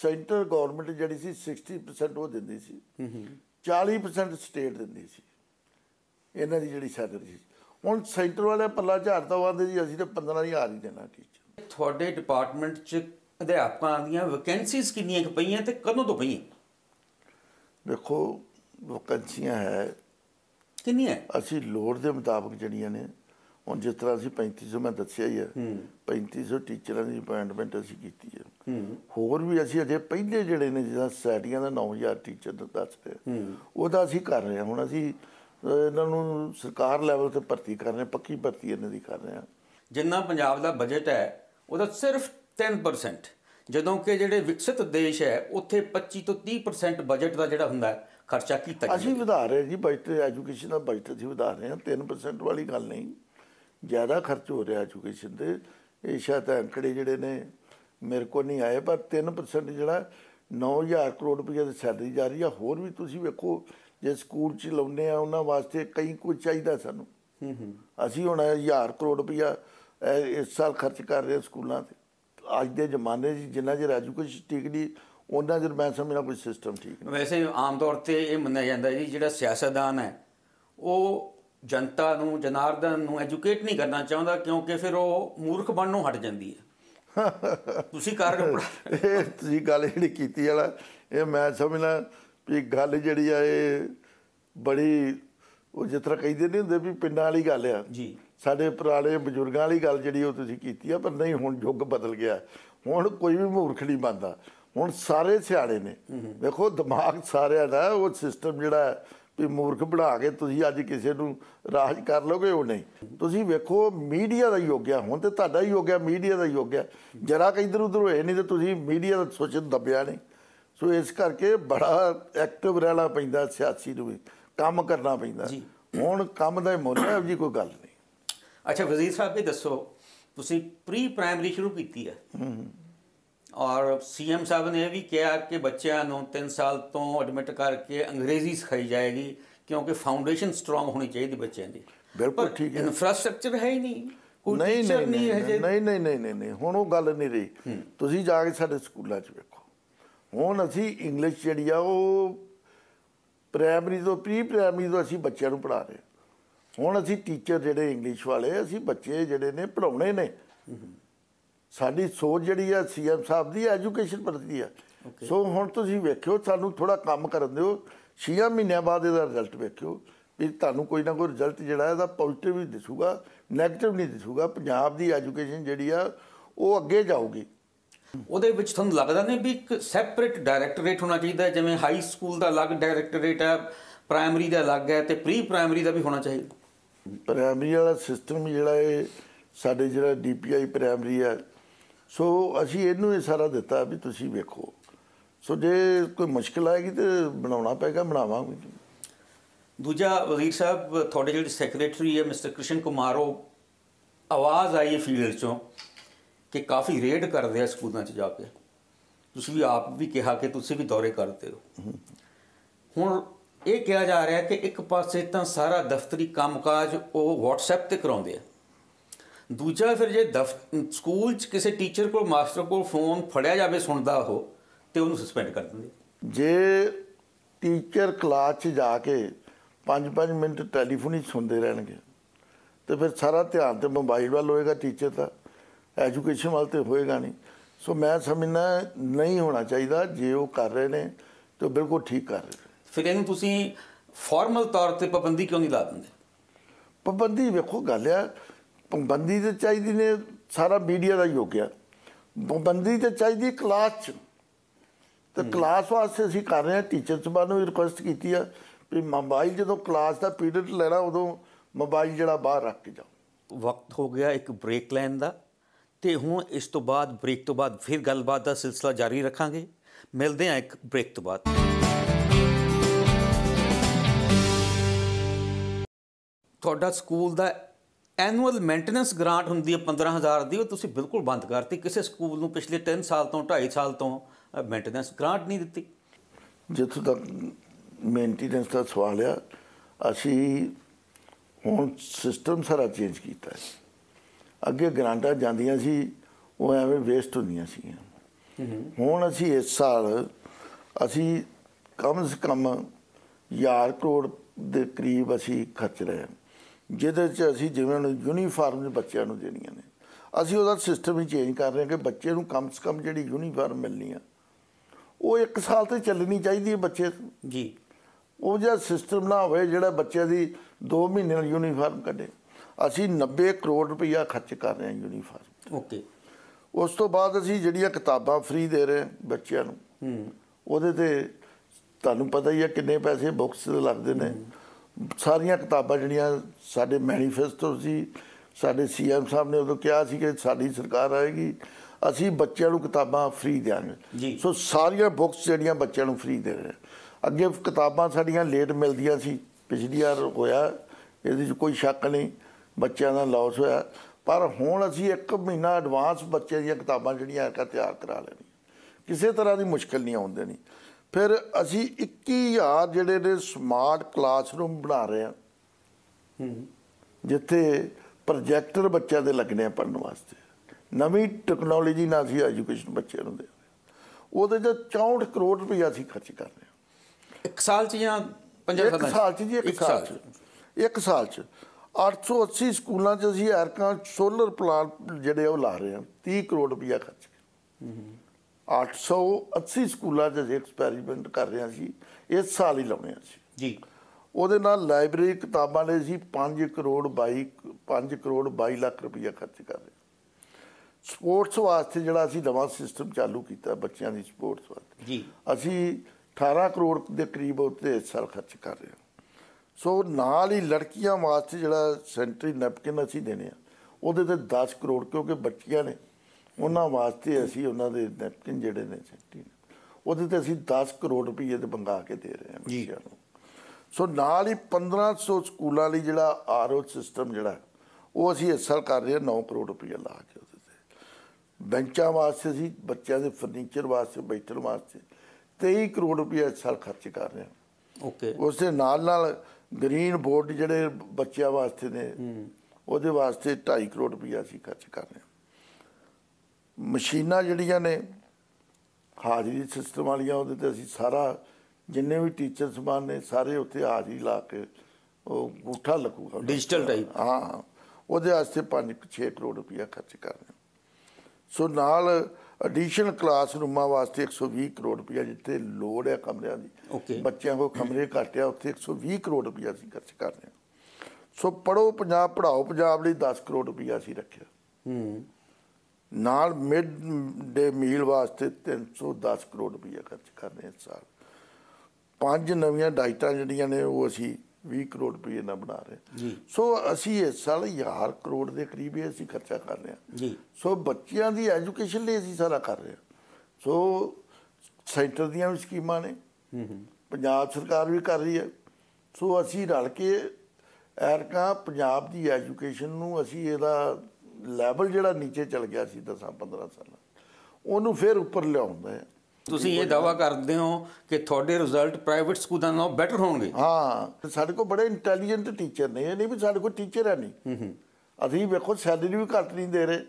ਸੈਂਟਰ ਗਵਰਨਮੈਂਟ ਜਿਹੜੀ ਸੀ 60% ਉਹ ਦਿੰਦੀ ਸੀ ਹੂੰ 40% ਸਟੇਟ ਦਿੰਦੀ ਸੀ ਇਹਨਾਂ ਦੀ ਜਿਹੜੀ ਸੈਲਰੀ ਸੀ ਹੁਣ ਸੈਂਟਰ ਵਾਲੇ ਪੱਲਾ ਝਾੜਦਾ ਵਾਦੇ ਜੀ ਅਸੀਂ ਤਾਂ 15000 ਹੀ ਦੇਣਾ ਟੀਚਰ ਤੁਹਾਡੇ ਡਿਪਾਰਟਮੈਂਟ 'ਚ ਅਧਿਆਪਕਾਂ ਦੀਆਂ ਵੈਕੈਂਸੀਜ਼ ਕਿੰਨੀਆਂ ਕਿ ਪਈਆਂ ਤੇ ਕਦੋਂ ਤੋਂ ਪਈਆਂ ਦੇਖੋ ਵੈਕੈਂਸੀਆਂ ਹੈ ਤੇ ਨਹੀਂ ਹੈ ਅਸੀਂ ਲੋੜ ਦੇ ਮੁਤਾਬਕ ਜਿਹੜੀਆਂ ਨੇ ਹੁਣ ਜਿਸ ਤਰ੍ਹਾਂ ਅਸੀਂ 3500 ਮੈਂ ਦੱਸਿਆ ਹੀ ਹੈ 3500 ਟੀਚਰਾਂ ਦੀ ਅਪਾਇੰਟਮੈਂਟ ਅਸੀਂ ਕੀਤੀ ਹੈ ਹੋਰ ਵੀ ਅਸੀਂ ਅਜੇ ਪਹਿਲੇ ਜਿਹੜੇ ਨੇ ਜਿਹਦਾ ਸੋਸਾਇਟੀਆਂ ਦਾ 9000 ਟੀਚਰ ਦਾ ਦੱਸ ਉਹਦਾ ਅਸੀਂ ਕਰ ਰਹੇ ਹਾਂ ਹੁਣ ਅਸੀਂ ਇਹਨਾਂ ਨੂੰ ਸਰਕਾਰ ਲੈਵਲ ਤੇ ਭਰਤੀ ਕਰ ਰਹੇ ਪੱਕੀ ਭਰਤੀ ਇਹਨਾਂ ਦੀ ਕਰ ਰਹੇ ਹਾਂ ਜਿੰਨਾ ਪੰਜਾਬ ਦਾ ਬਜਟ ਹੈ ਉਹਦਾ ਸਿਰਫ 10% ਜਦੋਂ ਕਿ ਜਿਹੜੇ ਵਿਕਸਿਤ ਦੇਸ਼ ਹੈ ਉੱਥੇ 25 ਤੋਂ 30% ਬਜਟ ਦਾ ਜਿਹੜਾ ਹੁੰਦਾ ਹੈ ਖਰਚਾ ਕੀਤਾ ਗਿਆ ਅਸੀਂ ਵਧਾ ਰਹੇ ਜੀ ਬਜਟ ਐਜੂਕੇਸ਼ਨ ਦਾ ਬਜਟ ਅਸੀਂ ਵਧਾ ਰਹੇ ਹਾਂ 3% ਵਾਲੀ ਗੱਲ ਨਹੀਂ ਜ਼ਿਆਦਾ ਖਰਚ ਹੋ ਰਿਹਾ ਐਜੂਕੇਸ਼ਨ ਤੇ ਇਹ ਸ਼ਾਇਦ ਅੰਕੜੇ ਜਿਹੜੇ ਨੇ ਮੇਰੇ ਕੋਲ ਨਹੀਂ ਆਏ ਪਰ 3% ਜਿਹੜਾ 9000 ਕਰੋੜ ਰੁਪਏ ਦੀ ਸੈਲਰੀ ਜਾ ਰਹੀ ਆ ਹੋਰ ਵੀ ਤੁਸੀਂ ਵੇਖੋ ਜੇ ਸਕੂਲ ਚ ਲਾਉਨੇ ਆ ਉਹਨਾਂ ਵਾਸਤੇ ਕਈ ਕੁਝ ਚਾਹੀਦਾ ਸਾਨੂੰ ਹੂੰ ਹੂੰ ਅਸੀਂ ਹੁਣ 1000 ਕਰੋੜ ਰੁਪਇਆ ਇਸ ਸਾਲ ਖਰਚ ਕਰ ਰਹੇ ਸਕੂਲਾਂ ਤੇ ਅੱਜ ਦੇ ਜ਼ਮਾਨੇ 'ਚ ਜਿੰਨਾ ਜੇ ਐਜੂਕੇਸ਼ਨ ਠੀਕ ਨਹੀਂ ਉਹਨਾਂ ਜਰ ਮੈਂ ਸਮਝਣਾ ਕੋਈ ਸਿਸਟਮ ਠੀਕ ਨਹੀਂ ਵੈਸੇ ਆਮ ਤੌਰ ਤੇ ਇਹ ਮੰਨਿਆ ਜਾਂਦਾ ਜੀ ਜਿਹੜਾ ਸਿਆਸਤਦਾਨ ਹੈ ਉਹ ਜਨਤਾ ਨੂੰ ਜਨਾਰਦਨ ਨੂੰ ਐਜੂਕੇਟ ਨਹੀਂ ਕਰਨਾ ਚਾਹੁੰਦਾ ਕਿਉਂਕਿ ਫਿਰ ਉਹ ਮੂਰਖ ਬਣਨ ਨੂੰ ਹਟ ਜਾਂਦੀ ਹੈ ਤੁਸੀਂ ਕਾਰਨ ਇਹ ਤੁਸੀਂ ਗੱਲ ਜਿਹੜੀ ਕੀਤੀ ਵਾਲਾ ਇਹ ਮੈਂ ਸਮਝਣਾ ਵੀ ਗੱਲ ਜਿਹੜੀ ਆ ਇਹ ਬੜੀ ਉਹ ਜਿਸ ਤਰ੍ਹਾਂ ਕਹਿੰਦੇ ਨਹੀਂ ਹੁੰਦੇ ਵੀ ਪਿੰਡਾਂ ਵਾਲੀ ਗੱਲ ਆ ਜੀ ਸਾਡੇ ਪੁਰਾਣੇ ਬਜ਼ੁਰਗਾਂ ਵਾਲੀ ਗੱਲ ਜਿਹੜੀ ਉਹ ਤੁਸੀਂ ਕੀਤੀ ਆ ਪਰ ਨਹੀਂ ਹੁਣ ਯੁੱਗ ਬਦਲ ਗਿਆ ਹੁਣ ਕੋਈ ਵੀ ਮੂਰਖ ਨਹੀਂ ਬੰਦਾ ਹੁਣ ਸਾਰੇ ਸਿਆੜੇ ਨੇ ਵੇਖੋ ਦਿਮਾਗ ਸਾਰਿਆਂ ਦਾ ਉਹ ਸਿਸਟਮ ਜਿਹੜਾ ਵੀ ਮੂਰਖ ਬਣਾ ਕੇ ਤੁਸੀਂ ਅੱਜ ਕਿਸੇ ਨੂੰ ਰਾਜ ਕਰ ਲੋਗੇ ਉਹ ਨਹੀਂ ਤੁਸੀਂ ਵੇਖੋ ਮੀਡੀਆ ਦਾ ਯੋਗਿਆ ਹੁਣ ਤੇ ਤੁਹਾਡਾ ਹੀ ਯੋਗਿਆ ਮੀਡੀਆ ਦਾ ਯੋਗਿਆ ਜਰਾ ਕਿ ਇਧਰ ਉਧਰ ਹੋਏ ਨਹੀਂ ਤੇ ਤੁਸੀਂ ਮੀਡੀਆ ਦਾ ਸੋਚ ਦੱਬਿਆ ਨਹੀਂ ਸੋ ਇਸ ਕਰਕੇ ਬੜਾ ਐਕਟਿਵ ਰਹਿਣਾ ਪੈਂਦਾ ਸਿਆਸੀ ਨੂੰ ਵੀ ਕੰਮ ਕਰਨਾ ਪੈਂਦਾ ਹੁਣ ਕੰਮ ਦਾ ਮੁੱਲ ਹੈ ਜੀ ਕੋਈ ਗੱਲ ਨਹੀਂ ਅੱਛਾ ਵਜ਼ੀਰ ਸਾਹਿਬ ਇਹ ਦੱਸੋ ਤੁਸੀਂ ਪ੍ਰੀ ਪ੍ਰਾਇਮਰੀ ਸ਼ੁਰੂ ਕੀਤੀ ਹੈ ਔਰ ਸੀਐਮ ਸਾਹਿਬ ਨੇ ਇਹ ਵੀ ਕਿਹਾ ਕਿ ਬੱਚਿਆਂ ਨੂੰ 3 ਸਾਲ ਤੋਂ ਐਡਮਿਟ ਕਰਕੇ ਅੰਗਰੇਜ਼ੀ ਸਿਖਾਈ ਜਾਏਗੀ ਕਿਉਂਕਿ ਫਾਊਂਡੇਸ਼ਨ ਸਟਰੋਂਗ ਹੋਣੀ ਚਾਹੀਦੀ ਬੱਚਿਆਂ ਦੀ ਬਿਲਕੁਲ ਠੀਕ ਹੈ ਇਨਫਰਾਸਟ੍ਰਕਚਰ ਹੈ ਹੀ ਨਹੀਂ ਕੋਈ ਨਹੀਂ ਨਹੀਂ ਨਹੀਂ ਨਹੀਂ ਨਹੀਂ ਨਹੀਂ ਹੁਣ ਉਹ ਗੱਲ ਨਹੀਂ ਰਹੀ ਤੁਸੀਂ ਜਾ ਕੇ ਸਾਡੇ ਸਕੂਲਾਂ 'ਚ ਵੇਖੋ ਹੁਣ ਅਸੀਂ ਇੰਗਲਿਸ਼ ਜਿਹੜੀ ਆ ਉਹ ਪ੍ਰਾਇਮਰੀ ਤੋਂ ਪ੍ਰੀ ਪ੍ਰਾਇਮਰੀ ਤੋਂ ਅਸੀਂ ਬੱਚਿਆਂ ਨੂੰ ਪੜਾ ਰਹੇ ਹੁਣ ਅਸੀਂ ਟੀਚਰ ਜਿਹੜੇ ਇੰਗਲਿਸ਼ ਵਾਲੇ ਅਸੀਂ ਬੱਚੇ ਜਿਹੜੇ ਨੇ ਪੜਾਉਣੇ ਨੇ ਸਾਡੀ ਸੋਚ ਜਿਹੜੀ ਆ ਸੀਐਮ ਸਾਹਿਬ ਦੀ ਐਜੂਕੇਸ਼ਨ ਪ੍ਰਤੀ ਆ ਸੋ ਹੁਣ ਤੁਸੀਂ ਵੇਖਿਓ ਸਾਨੂੰ ਥੋੜਾ ਕੰਮ ਕਰਨ ਦਿਓ 6 ਮਹੀਨਿਆਂ ਬਾਅਦ ਇਹਦਾ ਰਿਜ਼ਲਟ ਵੇਖਿਓ ਵੀ ਤੁਹਾਨੂੰ ਕੋਈ ਨਾ ਕੋਈ ਰਿਜ਼ਲਟ ਜਿਹੜਾ ਇਹਦਾ ਪੋਜ਼ਿਟਿਵ ਹੀ ਦਿਸੂਗਾ ਨੈਗੇਟਿਵ ਨਹੀਂ ਦਿਸੂਗਾ ਪੰਜਾਬ ਦੀ ਐਜੂਕੇਸ਼ਨ ਜਿਹੜੀ ਆ ਉਹ ਅੱਗੇ ਜਾਊਗੀ ਉਹਦੇ ਵਿੱਚ ਤੁਹਾਨੂੰ ਲੱਗਦਾ ਨਹੀਂ ਵੀ ਇੱਕ ਸੈਪਰੇਟ ਡਾਇਰੈਕਟੋਰੇਟ ਹੋਣਾ ਚਾਹੀਦਾ ਜਿਵੇਂ ਹਾਈ ਸਕੂਲ ਦਾ ਅਲੱਗ ਡਾਇਰੈਕਟੋਰੇਟ ਹੈ ਪ੍ਰਾਇਮਰੀ ਦਾ ਅਲੱਗ ਹੈ ਤੇ ਪ੍ਰੀ ਪ੍ਰਾਇਮਰੀ ਦਾ ਵੀ ਹੋਣਾ ਚਾਹੀਦਾ ਪ੍ਰਾਇਮਰੀ ਵਾਲਾ ਸਿਸਟਮ ਜਿਹੜਾ ਇਹ ਸਾਡੇ ਜਿਹੜਾ ਡੀਪੀਆਈ ਪ੍ਰਾਇਮਰੀ ਹੈ ਸੋ ਅਸੀਂ ਇਹਨੂੰ ਇਹ ਸਾਰਾ ਦਿੱਤਾ ਵੀ ਤੁਸੀਂ ਵੇਖੋ ਸੋ ਜੇ ਕੋਈ ਮੁਸ਼ਕਲ ਆਏਗੀ ਤੇ ਬਣਾਉਣਾ ਪੈਗਾ ਬਣਾਵਾਂਗੇ ਦੂਜਾ ਵਜ਼ੀਰ ਸਾਹਿਬ ਤੁਹਾਡੇ ਜਿਹੜੇ ਸੈਕਟਰੀ ਹੈ ਮਿਸਟਰ ਕ੍ਰਿਸ਼ਨ ਕੁਮਾਰੋ ਆਵਾਜ਼ ਆਈ ਹੈ ਫੀਲਡ ਚੋਂ ਕਿ ਕਾਫੀ ਰੇਡ ਕਰਦੇ ਆ ਸਕੂਲਾਂ 'ਚ ਜਾ ਕੇ ਤੁਸੀਂ ਵੀ ਆਪ ਵੀ ਕਿਹਾ ਕਿ ਤੁਸੀਂ ਵੀ ਦੌਰੇ ਕਰਦੇ ਹੋ ਹੁਣ ਇਹ ਕਿਹਾ ਜਾ ਰਿਹਾ ਕਿ ਇੱਕ ਪਾਸੇ ਤਾਂ ਸਾਰਾ ਦਫ਼ਤਰੀ ਕੰਮਕਾਜ ਉਹ WhatsApp ਤੇ ਕਰਾਉਂਦੇ ਆ ਦੂਜਾ ਫਿਰ ਜੇ ਸਕੂਲ 'ਚ ਕਿਸੇ ਟੀਚਰ ਕੋਲ ਮਾਸਟਰ ਕੋਲ ਫੋਨ ਫੜਿਆ ਜਾਵੇ ਸੁਣਦਾ ਉਹ ਤੇ ਉਹਨੂੰ ਸਸਪੈਂਡ ਕਰ ਦਿੰਦੇ ਜੇ ਟੀਚਰ ਕਲਾਸ 'ਚ ਜਾ ਕੇ 5-5 ਮਿੰਟ ਟੈਲੀਫੋਨ ਹੀ ਸੁਣਦੇ ਰਹਿਣਗੇ ਤੇ ਫਿਰ ਸਾਰਾ ਧਿਆਨ ਤੇ ਮੋਬਾਈਲ ਵੱਲ ਹੋਏਗਾ ਟੀਚਰ ਦਾ ਐਜੂਕੇਸ਼ਨ ਵੱਲ ਤੇ ਹੋਏਗਾ ਨਹੀਂ ਸੋ ਮੈਂ ਸਮਝਣਾ ਨਹੀਂ ਹੋਣਾ ਚਾਹੀਦਾ ਜੇ ਉਹ ਕਰ ਰਹੇ ਨੇ ਤੇ ਬਿਲਕੁਲ ਠੀਕ ਕਰ ਰਹੇ ਫਿਰ ਇਹਨੂੰ ਤੁਸੀਂ ਫਾਰਮਲ ਤੌਰ ਤੇ ਪਾਬੰਦੀ ਕਿਉਂ ਨਹੀਂ ਲਾ ਦਿੰਦੇ ਪਾਬੰਦੀ ਵੇਖੋ ਗੱਲ ਆ ਪਾਬੰਦੀ ਤੇ ਚਾਹੀਦੀ ਨੇ ਸਾਰਾ ਮੀਡੀਆ ਦਾ ਹੀ ਹੋ ਗਿਆ ਪਾਬੰਦੀ ਤੇ ਚਾਹੀਦੀ ਕਲਾਸ ਚ ਤੇ ਕਲਾਸ ਵਾਸਤੇ ਅਸੀਂ ਕਰ ਰਹੇ ਆ ਟੀਚਰ ਸਭਾ ਨੂੰ ਰਿਕੁਐਸਟ ਕੀਤੀ ਆ ਵੀ ਮੋਬਾਈਲ ਜਦੋਂ ਕਲਾਸ ਦਾ ਪੀਰੀਅਡ ਲੈਣਾ ਉਦੋਂ ਮੋਬਾਈਲ ਜਿਹੜਾ ਬਾਹਰ ਰੱਖ ਕੇ ਜਾਓ ਵਕਤ ਹੋ ਗਿਆ ਇੱਕ ਬ੍ਰੇਕ ਲੈਣ ਦਾ ਤੇ ਹੁਣ ਇਸ ਤੋਂ ਬਾਅਦ ਬ੍ਰੇਕ ਤੋਂ ਬਾਅਦ ਫਿਰ ਗੱਲਬਾਤ ਦਾ سلسلہ ਜਾਰੀ ਰੱਖਾਂਗੇ ਮਿਲਦੇ ਆ ਇੱਕ ਬ੍ਰੇਕ ਤੋਂ ਬਾਅਦ ਤੁਹਾਡਾ ਸਕੂਲ ਦਾ ਐਨੂਅਲ ਮੇਨਟੇਨੈਂਸ ਗ੍ਰਾਂਟ ਹੁੰਦੀ ਹੈ 15000 ਦੀ ਉਹ ਤੁਸੀਂ ਬਿਲਕੁਲ ਬੰਦ ਕਰਤੀ ਕਿਸੇ ਸਕੂਲ ਨੂੰ ਪਿਛਲੇ 3 ਸਾਲ ਤੋਂ 2.5 ਸਾਲ ਤੋਂ ਮੇਨਟੇਨੈਂਸ ਗ੍ਰਾਂਟ ਨਹੀਂ ਦਿੱਤੀ ਜਿੱਥੋਂ ਤੱਕ ਮੇਨਟੇਨੈਂਸ ਦਾ ਸਵਾਲ ਆ ਅਸੀਂ ਹੁਣ ਸਿਸਟਮ ਸਾਰਾ ਚੇਂਜ ਕੀਤਾ ਹੈ ਅੱਗੇ ਗ੍ਰਾਂਟਾਂ ਜਾਂਦੀਆਂ ਸੀ ਉਹ ਐਵੇਂ ਵੇਸਟ ਹੁੰਦੀਆਂ ਸੀ ਹੁਣ ਅਸੀਂ ਇਸ ਸਾਲ ਅਸੀਂ ਕਮ ਸੇ ਕਮ 1000 ਕਰੋੜ ਦੇ ਕਰੀਬ ਅਸੀਂ ਖਰਚ ਰਹੇ ਹਾਂ ਜਿਹਦੇ 'ਚ ਅਸੀਂ ਜਿਵੇਂ ਨੂੰ ਯੂਨੀਫਾਰਮ ਬੱਚਿਆਂ ਨੂੰ ਦੇਣੀਆਂ ਨੇ ਅਸੀਂ ਉਹਦਾ ਸਿਸਟਮ ਹੀ ਚੇਂਜ ਕਰ ਰਹੇ ਹਾਂ ਕਿ ਬੱਚੇ ਨੂੰ ਕਮ ਸੇ ਕਮ ਜਿਹੜੀ ਯੂਨੀਫਾਰਮ ਮਿਲਣੀ ਆ ਉਹ 1 ਸਾਲ ਤੇ ਚੱਲਣੀ ਚਾਹੀਦੀ ਹੈ ਬੱਚੇ ਜੀ ਉਹ ਜਿਹੜਾ ਸਿਸਟਮ ਨਾ ਹੋਵੇ ਜਿਹੜਾ ਬੱਚਿਆਂ ਦੀ 2 ਮਹੀਨੇ ਨਾਲ ਯੂਨੀਫਾਰਮ ਕੱਢੇ ਅਸੀਂ 90 ਕਰੋੜ ਰੁਪਇਆ ਖਰਚ ਕਰ ਰਹੇ ਹਾਂ ਯੂਨੀਫਾਰਮ ਓਕੇ ਉਸ ਤੋਂ ਬਾਅਦ ਅਸੀਂ ਜਿਹੜੀਆਂ ਕਿਤਾਬਾਂ ਫ੍ਰੀ ਦੇ ਰਹੇ ਬੱਚਿਆਂ ਨੂੰ ਹੂੰ ਉਹਦੇ ਤੇ ਤੁਹਾਨੂੰ ਪਤਾ ਹੀ ਹੈ ਕਿੰਨੇ ਪੈਸੇ ਬੁੱਕਸ ਲੱਗਦੇ ਨੇ ਸਾਰੀਆਂ ਕਿਤਾਬਾਂ ਜਿਹੜੀਆਂ ਸਾਡੇ ਮੈਨੀਫੈਸਟੋ ਸੀ ਸਾਡੇ ਸੀਐਮ ਸਾਹਿਬ ਨੇ ਉਦੋਂ ਕਿਹਾ ਸੀ ਕਿ ਸਾਡੀ ਸਰਕਾਰ ਆਏਗੀ ਅਸੀਂ ਬੱਚਿਆਂ ਨੂੰ ਕਿਤਾਬਾਂ ਫ੍ਰੀ ਦੇਵਾਂਗੇ ਸੋ ਸਾਰੀਆਂ ਬੁੱਕਸ ਜਿਹੜੀਆਂ ਬੱਚਿਆਂ ਨੂੰ ਫ੍ਰੀ ਦੇ ਰਹੇ ਅੱਗੇ ਕਿਤਾਬਾਂ ਸਾਡੀਆਂ ਲੇਟ ਮਿਲਦੀਆਂ ਸੀ ਪਿਛਲੀ ਵਾਰ ਹੋਇਆ ਇਹਦੇ ਵਿੱਚ ਕੋਈ ਸ਼ੱਕ ਨਹੀਂ ਬੱਚਿਆਂ ਦਾ ਲਾਸ ਹੋਇਆ ਪਰ ਹੁਣ ਅਸੀਂ ਇੱਕ ਮਹੀਨਾ ਐਡਵਾਂਸ ਬੱਚੇ ਦੀਆਂ ਕਿਤਾਬਾਂ ਜਿਹੜੀਆਂ ਆ ਤਿਆਰ ਕਰਾ ਲੈਣੀ ਕਿਸੇ ਤਰ੍ਹਾਂ ਦੀ ਮੁਸ਼ਕਲ ਨਹੀਂ ਆਉਂਦੇ ਨਹੀਂ ਫਿਰ ਅਸੀਂ 21000 ਜਿਹੜੇ ਨੇ ਸਮਾਰਟ ਕਲਾਸਰੂਮ ਬਣਾ ਰਹੇ ਹਾਂ ਜਿੱਥੇ ਪ੍ਰੋਜੈਕਟਰ ਬੱਚਿਆਂ ਦੇ ਲੱਗਣੇ ਆ ਪੜਨ ਵਾਸਤੇ ਨਵੀਂ ਟੈਕਨੋਲੋਜੀ ਨਾਲ ਸੀ ਐਜੂਕੇਸ਼ਨ ਬੱਚਿਆਂ ਨੂੰ ਦੇ ਉਹਦੇ ਚ 64 ਕਰੋੜ ਰੁਪਏ ਅਸੀਂ ਖਰਚ ਕਰ ਰਹੇ ਹਾਂ ਇੱਕ ਸਾਲ ਚ ਜਾਂ 50 ਸਾਲ ਚ ਜੀ ਇੱਕ ਸਾਲ ਚ ਇੱਕ ਸਾਲ ਚ 880 ਸਕੂਲਾਂ ਚ ਅਸੀਂ ਐਰਕਾਂ ਸੋਲਰ ਪਲਾਂਟ ਜਿਹੜੇ ਉਹ ਲਾ ਰਹੇ ਹਾਂ 30 ਕਰੋੜ ਰੁਪਏ ਖਰਚ ਕੇ ਹੂੰ 880 ਸਕੂਲਾਂ 'ਚ ਐਕਸਪੈਰੀਮੈਂਟ ਕਰ ਰਹੇ ਸੀ ਇਸ ਸਾਲ ਹੀ ਲਾਉਣੇ ਸੀ ਜੀ ਉਹਦੇ ਨਾਲ ਲਾਇਬ੍ਰੇਰੀ ਕਿਤਾਬਾਂ ਲਈ ਸੀ 5 ਕਰੋੜ 22 5 ਕਰੋੜ 22 ਲੱਖ ਰੁਪਏ ਖਰਚ ਕਰ ਰਹੇ ਸਪੋਰਟਸ ਵਾਸਤੇ ਜਿਹੜਾ ਅਸੀਂ ਨਵਾਂ ਸਿਸਟਮ ਚਾਲੂ ਕੀਤਾ ਬੱਚਿਆਂ ਦੀ ਸਪੋਰਟਸ ਵਾਸਤੇ ਜੀ ਅਸੀਂ 18 ਕਰੋੜ ਦੇ ਕਰੀਬ ਉੱਤੇ ਇਸ ਸਾਲ ਖਰਚ ਕਰ ਰਹੇ ਹਾਂ ਸੋ ਨਾਲ ਹੀ ਲੜਕੀਆਂ ਵਾਸਤੇ ਜਿਹੜਾ ਸੈਂਟਰੀ ਨੈਪਕਿਨ ਅਸੀਂ ਦੇਣੇ ਆ ਉਹਦੇ ਤੇ 10 ਕਰੋੜ ਕਿਉਂਕਿ ਬੱਚੀਆਂ ਨੇ ਉਹਨਾਂ ਵਾਸਤੇ ਅਸੀਂ ਉਹਨਾਂ ਦੇ ਨੈਪਕਿਨ ਜਿਹੜੇ ਨੇ ਨੇ ਉਹਦੇ ਤੇ ਅਸੀਂ 10 ਕਰੋੜ ਰੁਪਏ ਤੇ ਬੰਗਾ ਕੇ ਦੇ ਰਹੇ ਹਾਂ ਬੱਚਿਆਂ ਨੂੰ ਸੋ ਨਾਲ ਹੀ 1500 ਸਕੂਲਾਂ ਲਈ ਜਿਹੜਾ ਆਰਓ ਸਿਸਟਮ ਜਿਹੜਾ ਉਹ ਅਸੀਂ ਅਸਲ ਕਰ ਰਹੇ ਹਾਂ 9 ਕਰੋੜ ਰੁਪਏ ਲਾ ਕੇ ਉਹਦੇ ਤੇ ਬੈਂਚਾਂ ਵਾਸਤੇ ਅਸੀਂ ਬੱਚਿਆਂ ਦੇ ਫਰਨੀਚਰ ਵਾਸਤੇ ਬੈਠਣ ਵਾਸਤੇ 23 ਕਰੋੜ ਰੁਪਏ ਅਸਲ ਖਰਚ ਕਰ ਰਹੇ ਹਾਂ ਓਕੇ ਉਸ ਦੇ ਨਾਲ ਨਾਲ ਗ੍ਰੀਨ ਬੋਰਡ ਜਿਹੜੇ ਬੱਚਿਆਂ ਵਾਸਤੇ ਨੇ ਉਹਦੇ ਵਾਸਤੇ 2.5 ਕਰੋੜ ਰੁਪਏ ਅਸੀਂ ਖਰਚ ਕਰ ਰਹੇ ਹਾਂ ਮਸ਼ੀਨਾਂ ਜਿਹੜੀਆਂ ਨੇ ਹਾਜ਼ਰੀ ਸਿਸਟਮ ਵਾਲੀਆਂ ਉਹਦੇ ਤੇ ਅਸੀਂ ਸਾਰਾ ਜਿੰਨੇ ਵੀ ਟੀਚਰ ਸਮਾਨ ਨੇ ਸਾਰੇ ਉੱਥੇ ਹਾਜ਼ਰੀ ਲਾ ਕੇ ਉਹ ਬੂਠਾ ਲੱਗੂਗਾ ਡਿਜੀਟਲ ਟਾਈਪ ਹਾਂ ਉਹਦੇ ਵਾਸਤੇ 5-6 ਕਰੋੜ ਰੁਪਇਆ ਖਰਚ ਕਰਦੇ ਸੋ ਨਾਲ ਐਡੀਸ਼ਨ ਕਲਾਸ ਰੂਮਾਂ ਵਾਸਤੇ 120 ਕਰੋੜ ਰੁਪਇਆ ਜਿੱਥੇ ਲੋੜ ਹੈ ਕਮਰਿਆਂ ਦੀ ਬੱਚਿਆਂ ਕੋ ਕਮਰੇ ਘਟਿਆ ਉੱਥੇ 120 ਕਰੋੜ ਰੁਪਇਆ ਅਸੀਂ ਖਰਚ ਕਰਦੇ ਸੋ ਪੜੋ ਪੰਜਾਬ ਪੜਾਓ ਪੰਜਾਬ ਲਈ 10 ਕਰੋੜ ਰੁਪਇਆ ਅਸੀਂ ਰੱਖਿਆ ਹੂੰ ਨਾਲ ਮਿਡ ਡੇ ਮੀਲ ਵਾਸਤੇ 310 ਕਰੋੜ ਰੁਪਏ ਖਰਚ ਕਰਦੇ ਹਾਂ ਸਾਲ ਪੰਜ ਨਵੀਆਂ ਡਾਈਟਾਂ ਜਿਹੜੀਆਂ ਨੇ ਉਹ ਅਸੀਂ 20 ਕਰੋੜ ਰੁਪਏ ਨਾਲ ਬਣਾ ਰਹੇ ਸੋ ਅਸੀਂ ਇਸ ਸਾਲ 1000 ਕਰੋੜ ਦੇ ਕਰੀਬ ਹੀ ਅਸੀਂ ਖਰਚਾ ਕਰ ਰਹੇ ਹਾਂ ਜੀ ਸੋ ਬੱਚਿਆਂ ਦੀ ਐਜੂਕੇਸ਼ਨ ਲਈ ਅਸੀਂ ਸਾਰਾ ਕਰ ਰਹੇ ਹਾਂ ਸੋ ਸੈਂਟਰ ਦੀਆਂ ਵੀ ਸਕੀਮਾਂ ਨੇ ਪੰਜਾਬ ਸਰਕਾਰ ਵੀ ਕਰ ਰਹੀ ਹੈ ਸੋ ਅਸੀਂ ਰਲ ਕੇ ਐਰਕਾ ਪੰਜਾਬ ਦੀ ਐਜੂਕੇਸ਼ਨ ਨੂੰ ਅਸੀਂ ਇਹਦਾ ਲੈਵਲ ਜਿਹੜਾ ਨੀਚੇ ਚਲ ਗਿਆ ਸੀ 10 15 ਸਾਲਾਂ ਉਹਨੂੰ ਫਿਰ ਉੱਪਰ ਲਿਆਉਂਦਾ ਹੈ ਤੁਸੀਂ ਇਹ ਦਾਵਾ ਕਰਦੇ ਹੋ ਕਿ ਤੁਹਾਡੇ ਰਿਜ਼ਲਟ ਪ੍ਰਾਈਵੇਟ ਸਕੂਲਾਂ ਨਾਲੋਂ ਬੈਟਰ ਹੋਣਗੇ ਹਾਂ ਸਾਡੇ ਕੋਲ ਬੜੇ ਇੰਟੈਲੀਜੈਂਟ ਟੀਚਰ ਨੇ ਇਹ ਨਹੀਂ ਵੀ ਸਾਡੇ ਕੋਲ ਟੀਚਰ ਹੈ ਨਹੀਂ ਅਸੀਂ ਵੇਖੋ ਸੈਲਰੀ ਵੀ ਘੱਟ ਨਹੀਂ ਦੇ ਰਹੇ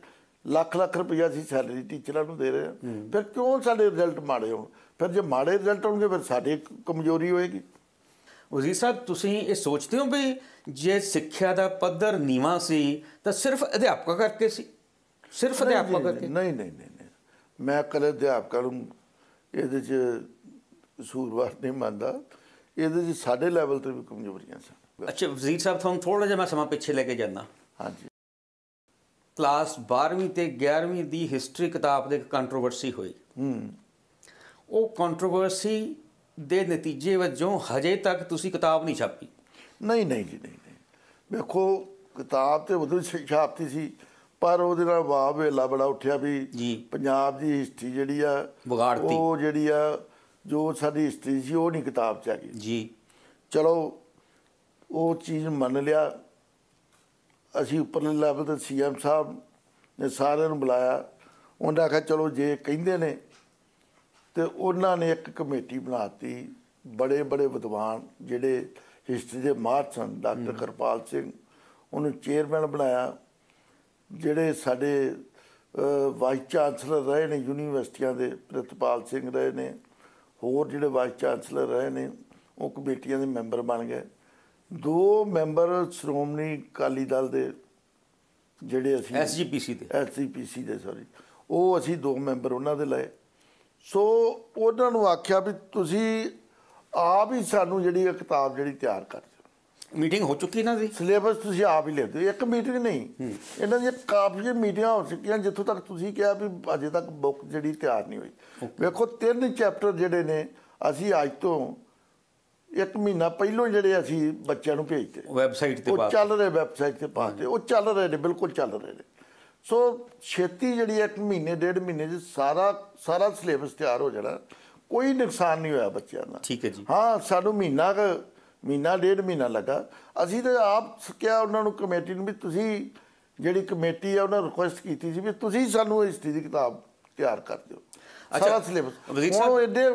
ਲੱਖ ਲੱਖ ਰੁਪਏ ਅਸੀਂ ਸੈਲਰੀ ਟੀਚਰਾਂ ਨੂੰ ਦੇ ਰਹੇ ਹਾਂ ਫਿਰ ਕਿਉਂ ਸਾਡੇ ਰਿਜ਼ਲਟ ਮਾੜੇ ਹੋਣ ਫਿਰ ਜੇ ਮਾੜੇ ਰਿਜ਼ਲਟ ਹੋਣਗੇ ਫਿਰ ਸਾਡੀ ਕਮਜ਼ੋਰੀ ਹੋਏਗੀ ਵਜ਼ੀਰ ਸਾਹਿਬ ਤੁਸੀਂ ਇਹ ਸੋਚਦੇ ਹੋ ਵੀ ਜੇ ਸਿੱਖਿਆ ਦਾ ਪੱਧਰ ਨੀਵਾ ਸੀ ਤਾਂ ਸਿਰਫ ਅਧਿਆਪਕਾਂ ਕਰਕੇ ਸੀ ਸਿਰਫ ਅਧਿਆਪਕਾਂ ਕਰਕੇ ਨਹੀਂ ਨਹੀਂ ਨਹੀਂ ਮੈਂ ਕਦੇ ਅਧਿਆਪਕਾਂ ਨੂੰ ਇਹਦੇ 'ਚ ਸੂਰਵਾਰ ਨਹੀਂ ਮੰਨਦਾ ਇਹਦੇ 'ਚ ਸਾਡੇ ਲੈਵਲ ਤੇ ਵੀ ਕਮਜ਼ੋਰੀਆਂ ਸਨ ਅੱਛਾ ਵਜ਼ੀਰ ਸਾਹਿਬ ਤੁਹਾਨੂੰ ਥੋੜਾ ਜਿਹਾ ਮੈਂ ਸਮਾਂ ਪਿੱਛੇ ਲੈ ਕੇ ਜਾਂਦਾ ਹਾਂਜੀ ਕਲਾਸ 12ਵੀਂ ਤੇ 11ਵੀਂ ਦੀ ਹਿਸਟਰੀ ਕਿਤਾਬ ਦੇ ਕੰਟਰੋਵਰਸੀ ਹੋਈ ਹੂੰ ਉਹ ਕੰਟਰੋਵਰਸੀ ਦੇ ਨਤੀਜੇ ਵਜੋਂ ਹਜੇ ਤੱਕ ਤੁਸੀਂ ਕਿਤਾਬ ਨਹੀਂ ਛਾਪੀ ਨਹੀਂ ਨਹੀਂ ਜੀ ਨਹੀਂ ਨਹੀਂ ਵੇਖੋ ਕਿਤਾਬ ਤੇ ਉਦੋਂ ਛਾਪਤੀ ਸੀ ਪਰ ਉਹਦੇ ਨਾਲ ਵਾਅ ਵੇਲਾ ਬੜਾ ਉੱਠਿਆ ਵੀ ਪੰਜਾਬ ਦੀ ਹਿਸਟਰੀ ਜਿਹੜੀ ਆ ਵਿਗਾੜਤੀ ਉਹ ਜਿਹੜੀ ਆ ਜੋ ਸਾਡੀ ਹਿਸਟਰੀ ਸੀ ਉਹ ਨਹੀਂ ਕਿਤਾਬ 'ਚ ਆ ਗਈ ਜੀ ਚਲੋ ਉਹ ਚੀਜ਼ ਮੰਨ ਲਿਆ ਅਸੀਂ ਉੱਪਰਲੇ ਲੈਵਲ ਤੇ ਸੀਐਮ ਸਾਹਿਬ ਨੇ ਸਾਰਿਆਂ ਨੂੰ ਬੁਲਾਇਆ ਉਹਨਾਂ ਕਹਾ ਚਲੋ ਜੇ ਕਹਿੰਦੇ ਨੇ ਤੇ ਉਹਨਾਂ ਨੇ ਇੱਕ ਕਮੇਟੀ ਬਣਾਤੀ ਬੜੇ ਬੜੇ ਵਿਦਵਾਨ ਜਿਹੜੇ ਹਿਸਟਰੀ ਦੇ ਮਾਹਰ ਸਨ ਡਾਕਟਰ ਕਰਪਾਲ ਸਿੰਘ ਉਹਨੂੰ ਚੇਅਰਮੈਨ ਬਣਾਇਆ ਜਿਹੜੇ ਸਾਡੇ ਵਾਈਸ ਚਾਂਸਲਰ ਰਹੇ ਨੇ ਯੂਨੀਵਰਸਿਟੀਆਂ ਦੇ ਪ੍ਰਿਤਪਾਲ ਸਿੰਘ ਰਹੇ ਨੇ ਹੋਰ ਜਿਹੜੇ ਵਾਈਸ ਚਾਂਸਲਰ ਰਹੇ ਨੇ ਉਹ ਕਮੇਟੀਆਂ ਦੇ ਮੈਂਬਰ ਬਣ ਗਏ ਦੋ ਮੈਂਬਰ ਸ਼੍ਰੋਮਣੀ ਕਾਲੀ ਦਲ ਦੇ ਜਿਹੜੇ ਅਸੀਂ ਐਸਜੀਪੀਸੀ ਦੇ ਐਸਜੀਪੀਸੀ ਦੇ ਸੌਰੀ ਉਹ ਅਸੀਂ ਦੋ ਮੈਂਬਰ ਉਹਨਾਂ ਦੇ ਲਏ ਸੋ ਉਹਨਾਂ ਨੂੰ ਆਖਿਆ ਵੀ ਤੁਸੀਂ ਆਪ ਹੀ ਸਾਨੂੰ ਜਿਹੜੀ ਇਹ ਕਿਤਾਬ ਜਿਹੜੀ ਤਿਆਰ ਕਰ ਦਿਓ ਮੀਟਿੰਗ ਹੋ ਚੁੱਕੀ ਨਾ ਜੀ ਸਿਲੇਬਸ ਤੁਸੀਂ ਆਪ ਹੀ ਲੈ ਦਿਓ ਇੱਕ ਮੀਟਿੰਗ ਨਹੀਂ ਇਹਨਾਂ ਦੀ ਕਾਫੀ ਮੀਟਿੰਗਾਂ ਹੋ ਚੁੱਕੀਆਂ ਜਿੱਥੋਂ ਤੱਕ ਤੁਸੀਂ ਕਿਹਾ ਵੀ ਅਜੇ ਤੱਕ ਬੁੱਕ ਜਿਹੜੀ ਤਿਆਰ ਨਹੀਂ ਹੋਈ ਵੇਖੋ ਤਿੰਨ ਚੈਪਟਰ ਜਿਹੜੇ ਨੇ ਅਸੀਂ ਅੱਜ ਤੋਂ ਇੱਕ ਮਹੀਨਾ ਪਹਿਲਾਂ ਜਿਹੜੇ ਅਸੀਂ ਬੱਚਿਆਂ ਨੂੰ ਭੇਜਦੇ ਵੈਬਸਾਈਟ ਤੇ ਉਹ ਚੱਲ ਰਹੇ ਵੈਬਸਾਈਟ ਤੇ ਪਾਤੇ ਉਹ ਚੱਲ ਰਹੇ ਨੇ ਬਿਲਕੁਲ ਚੱਲ ਰਹੇ ਨੇ ਸੋ ਛੇਤੀ ਜਿਹੜੀ ਇੱਕ ਮਹੀਨੇ ਡੇਢ ਮਹੀਨੇ 'ਚ ਸਾਰਾ ਸਾਰਾ ਸਿਲੇਬਸ ਤਿਆਰ ਹੋ ਜਾਣਾ ਕੋਈ ਨੁਕਸਾਨ ਨਹੀਂ ਹੋਇਆ ਬੱਚਿਆਂ ਦਾ ਠੀਕ ਹੈ ਜੀ ਹਾਂ ਸਾਨੂੰ ਮਹੀਨਾ ਕ ਮਹੀਨਾ ਡੇਢ ਮਹੀਨਾ ਲੱਗਾ ਅਸੀਂ ਤਾਂ ਆਪ ਕਿਹਾ ਉਹਨਾਂ ਨੂੰ ਕਮੇਟੀ ਨੂੰ ਵੀ ਤੁਸੀਂ ਜਿਹੜੀ ਕਮੇਟੀ ਆ ਉਹਨਾਂ ਰਿਕੁਐਸਟ ਕੀਤੀ ਸੀ ਵੀ ਤੁਸੀਂ ਸਾਨੂੰ ਇਸ ਦੀ ਕਿਤਾਬ ਤਿਆਰ ਕਰ ਦਿਓ ਸਾਰਾ ਸਿਲੇਬਸ ਉਹ ਇਹਦੇ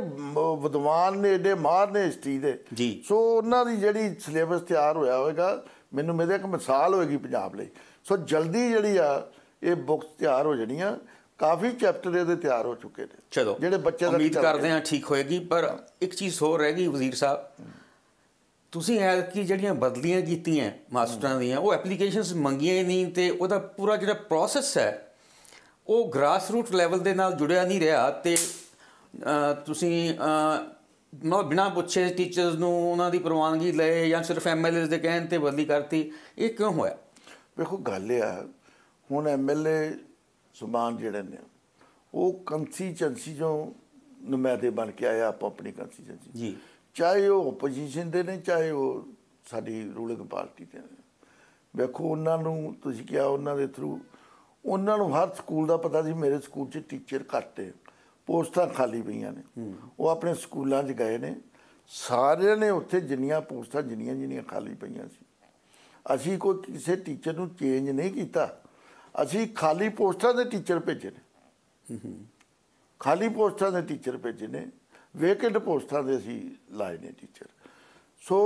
ਵਿਦਵਾਨ ਨੇ ਇਹਦੇ ਮਾਹਰ ਨੇ ਚੀਜ਼ ਦੇ ਜੀ ਸੋ ਉਹਨਾਂ ਦੀ ਜਿਹੜੀ ਸਿਲੇਬਸ ਤਿਆਰ ਹੋਇਆ ਹੋਵੇਗਾ ਮੈਨੂੰ ਮੇਰੇ ਇੱਕ ਮਿਸਾਲ ਹੋਏਗੀ ਪੰਜਾਬ ਲਈ ਸੋ ਜਲਦੀ ਜਿਹੜੀ ਆ ਇਹ ਬੁੱਕਸ ਤਿਆਰ ਹੋ ਜਣੀਆਂ ਕਾਫੀ ਚੈਪਟਰ ਇਹਦੇ ਤਿਆਰ ਹੋ ਚੁੱਕੇ ਨੇ ਚਲੋ ਜਿਹੜੇ ਬੱਚੇ ਦਾ ਉਮੀਦ ਕਰਦੇ ਆ ਠੀਕ ਹੋਏਗੀ ਪਰ ਇੱਕ ਚੀਜ਼ ਹੋਰ ਰਹਿ ਗਈ ਵਜ਼ੀਰ ਸਾਹਿਬ ਤੁਸੀਂ ਐ ਕਿ ਜਿਹੜੀਆਂ ਬਦਲੀਆਂ ਕੀਤੀਆਂ ਮਾਸਟਰਾਂ ਦੀਆਂ ਉਹ ਐਪਲੀਕੇਸ਼ਨਸ ਮੰਗੀਆਂ ਹੀ ਨਹੀਂ ਤੇ ਉਹਦਾ ਪੂਰਾ ਜਿਹੜਾ ਪ੍ਰੋਸੈਸ ਹੈ ਉਹ ਗ੍ਰਾਸ ਰੂਟ ਲੈਵਲ ਦੇ ਨਾਲ ਜੁੜਿਆ ਨਹੀਂ ਰਿਹਾ ਤੇ ਤੁਸੀਂ ਮੈਂ ਬਿਨਾ ਪੁੱਛੇ ਟੀਚਰਸ ਨੂੰ ਉਹਨਾਂ ਦੀ ਪ੍ਰਵਾਨਗੀ ਲਏ ਜਾਂ ਸਿਰਫ ਐਮਐਲਏ ਦੇ ਕਹਿਣ ਤੇ ਬਦਲੀ ਕਰਤੀ ਇਹ ਕਿਉਂ ਹੋਇਆ ਵੇਖੋ ਗੱਲ ਇਹ ਆ ਹੁਣ ਐਮਐਲਏ ਸੁਬਾਨ ਜਿਹੜੇ ਨੇ ਉਹ ਚੰਸੀ ਜੋ ਨੁਮਾਇਦੇ ਬਣ ਕੇ ਆਇਆ ਆਪ ਆਪਣੀ ਚੰਸੀ ਜੀ ਚਾਹੇ ਉਹ ਆਪੋਜੀਸ਼ਨ ਦੇ ਨੇ ਚਾਹੇ ਉਹ ਸਾਡੀ ਰੂਲਿੰਗ ਪਾਰਟੀ ਦੇ ਨੇ ਵੇਖੋ ਉਹਨਾਂ ਨੂੰ ਤੁਸੀਂ ਕਿਹਾ ਉਹਨਾਂ ਦੇ ਥਰੂ ਉਹਨਾਂ ਨੂੰ ਹਰ ਸਕੂਲ ਦਾ ਪਤਾ ਸੀ ਮੇਰੇ ਸਕੂਲ 'ਚ ਟੀਚਰ ਘੱਟ ਪੋਸਟਾਂ ਖਾਲੀ ਪਈਆਂ ਨੇ ਉਹ ਆਪਣੇ ਸਕੂਲਾਂ 'ਚ ਗਏ ਨੇ ਸਾਰਿਆਂ ਨੇ ਉੱਥੇ ਜਿੰਨੀਆਂ ਪੋਸਟਾਂ ਜਿੰਨੀਆਂ ਜਿੰਨੀਆਂ ਖਾਲੀ ਪਈਆਂ ਸੀ ਅਸੀਂ ਕੋਈ ਕਿਸੇ ਟੀਚਰ ਨੂੰ ਚੇਂਜ ਨਹੀਂ ਕੀਤਾ ਅਸੀਂ ਖਾਲੀ ਪੋਸਟਾਂ ਦੇ ਟੀਚਰ ਭੇਜੇ ਨੇ ਖਾਲੀ ਪੋਸਟਾਂ ਦੇ ਟੀਚਰ ਭੇਜੇ ਨੇ ਵੇਕੈਂਟ ਪੋਸਟਾਂ ਦੇ ਅਸੀਂ ਲਾਏ ਨੇ ਟੀਚਰ ਸੋ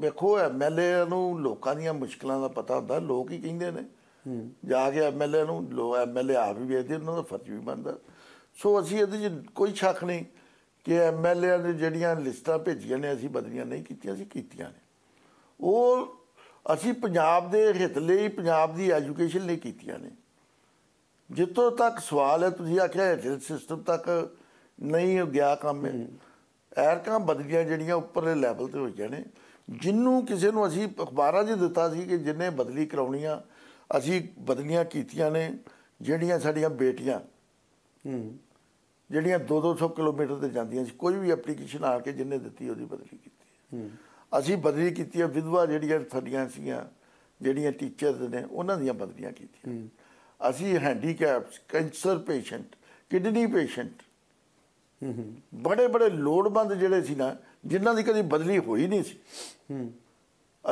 ਵੇਖੋ ਐਮਐਲਏ ਨੂੰ ਲੋਕਾਂ ਦੀਆਂ ਮੁਸ਼ਕਲਾਂ ਦਾ ਪਤਾ ਹੁੰਦਾ ਲੋਕ ਹੀ ਕਹਿੰਦੇ ਨੇ ਜਾ ਕੇ ਐਮਐਲਏ ਨੂੰ ਲੋ ਐਮਐਲਏ ਆਪ ਵੀ ਵੇਖਦੇ ਉਹਨਾਂ ਦਾ ਫਰਜ਼ ਵੀ ਬਣਦਾ ਸੋ ਅਸੀਂ ਇਹਦੇ 'ਚ ਕੋਈ ਸ਼ੱਕ ਨਹੀਂ ਕਿ ਐਮਐਲਏ ਨੇ ਜਿਹੜੀਆਂ ਲਿਸਟਾਂ ਭੇਜੀਆਂ ਨੇ ਅਸੀਂ ਬਦਲੀਆਂ ਨਹੀਂ ਕੀਤੀਆਂ ਅਸੀਂ ਕੀਤੀਆਂ ਨੇ ਉਹ ਅਸੀਂ ਪੰਜਾਬ ਦੇ ਹਿੱਤ ਲਈ ਪੰਜਾਬ ਦੀ ਐਜੂਕੇਸ਼ਨ ਲਈ ਕੀਤੀਆਂ ਨੇ ਜਿੱਤੋਂ ਤੱਕ ਸਵਾਲ ਹੈ ਤੁਸੀਂ ਆਖਿਆ ਹੈ ਸਿਸਟਮ ਤੱਕ ਨਹੀਂ ਗਿਆ ਕੰਮ ਐਰ ਐਰਕਾਂ ਬਦਲੀਆਂ ਜਿਹੜੀਆਂ ਉੱਪਰਲੇ ਲੈਵਲ ਤੇ ਹੋਈਆਂ ਨੇ ਜਿੰਨੂੰ ਕਿਸੇ ਨੂੰ ਅਸੀਂ ਅਖਬਾਰਾਂ 'ਚ ਦਿੱਤਾ ਸੀ ਕਿ ਜਿੰਨੇ ਬਦਲੀ ਕਰਾਉਣੀਆਂ ਅਸੀਂ ਬਦਲੀਆਂ ਕੀਤੀਆਂ ਨੇ ਜਿਹੜੀਆਂ ਸਾਡੀਆਂ ਬੇਟੀਆਂ ਹੂੰ ਜਿਹੜੀਆਂ 2-200 ਕਿਲੋਮੀਟਰ ਤੇ ਜਾਂਦੀਆਂ ਸੀ ਕੋਈ ਵੀ ਐਪਲੀਕੇਸ਼ਨ ਆ ਕੇ ਜਿੰਨੇ ਦਿੱਤੀ ਉਹਦੀ ਬਦਲੀ ਕੀਤੀ ਹੂੰ ਅਸੀਂ ਬਦਲੀ ਕੀਤੀ ਹੈ ਵਿਧਵਾ ਜਿਹੜੀਆਂ ਸਾਡੀਆਂ ਸੀਆਂ ਜਿਹੜੀਆਂ ਟੀਚਰਸ ਨੇ ਉਹਨਾਂ ਦੀਆਂ ਬਦਲੀਆਂ ਕੀਤੀਆਂ ਅਸੀਂ handicaps cancer patient kidney patient ਬੜੇ ਬੜੇ ਲੋੜਵੰਦ ਜਿਹੜੇ ਸੀ ਨਾ ਜਿਨ੍ਹਾਂ ਦੀ ਕਦੀ ਬਦਲੀ ਹੋਈ ਨਹੀਂ ਸੀ